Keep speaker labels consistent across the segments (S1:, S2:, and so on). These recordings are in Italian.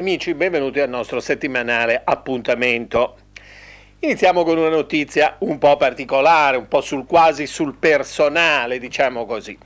S1: Amici, benvenuti al nostro settimanale appuntamento. Iniziamo con una notizia un po' particolare, un po' sul quasi sul personale, diciamo così.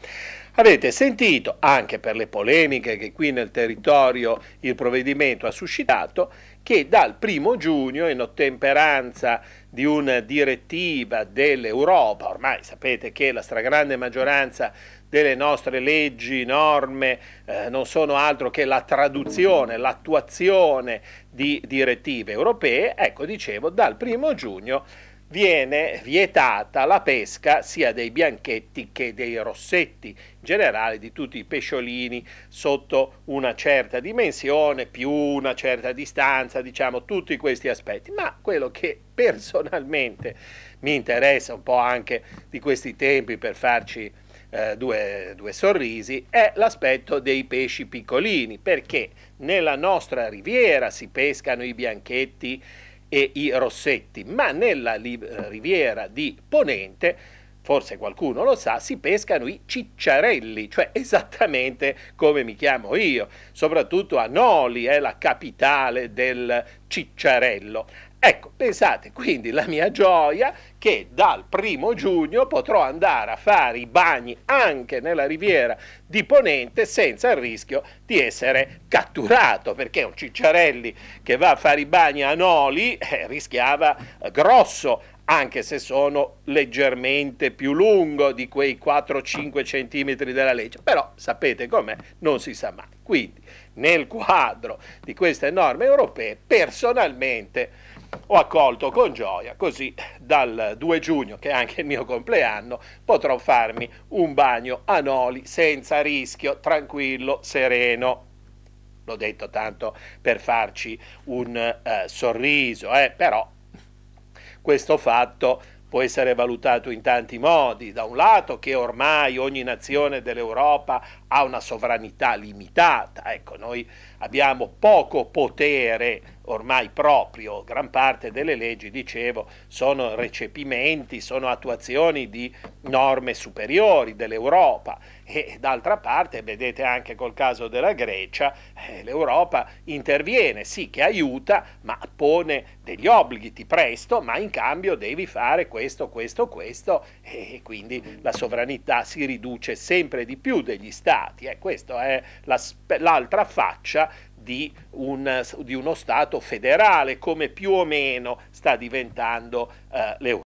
S1: Avete sentito, anche per le polemiche che qui nel territorio il provvedimento ha suscitato, che dal primo giugno, in ottemperanza di una direttiva dell'Europa, ormai sapete che la stragrande maggioranza delle nostre leggi, norme, eh, non sono altro che la traduzione, l'attuazione di direttive europee, ecco dicevo, dal primo giugno viene vietata la pesca sia dei bianchetti che dei rossetti, in generale di tutti i pesciolini sotto una certa dimensione, più una certa distanza, diciamo tutti questi aspetti. Ma quello che personalmente mi interessa un po' anche di questi tempi per farci eh, due, due sorrisi è l'aspetto dei pesci piccolini, perché nella nostra riviera si pescano i bianchetti e i Rossetti, ma nella eh, riviera di Ponente forse qualcuno lo sa, si pescano i cicciarelli, cioè esattamente come mi chiamo io, soprattutto a Noli è la capitale del cicciarello. Ecco, pensate quindi la mia gioia che dal primo giugno potrò andare a fare i bagni anche nella riviera di Ponente senza il rischio di essere catturato, perché un Cicciarelli che va a fare i bagni a Noli eh, rischiava grosso anche se sono leggermente più lungo di quei 4-5 centimetri della legge, però sapete com'è, non si sa mai. Quindi nel quadro di queste norme europee personalmente ho accolto con gioia, così dal 2 giugno, che è anche il mio compleanno, potrò farmi un bagno a Noli senza rischio, tranquillo, sereno. L'ho detto tanto per farci un eh, sorriso, eh, però questo fatto può essere valutato in tanti modi, da un lato che ormai ogni nazione dell'Europa ha una sovranità limitata, ecco, noi abbiamo poco potere ormai proprio, gran parte delle leggi, dicevo, sono recepimenti, sono attuazioni di norme superiori dell'Europa e d'altra parte, vedete anche col caso della Grecia, eh, l'Europa interviene, sì che aiuta, ma pone degli obblighi, ti presto, ma in cambio devi fare questo, questo, questo e quindi la sovranità si riduce sempre di più degli stati. Eh, questa è l'altra faccia di, un, di uno Stato federale, come più o meno sta diventando eh, l'Europa.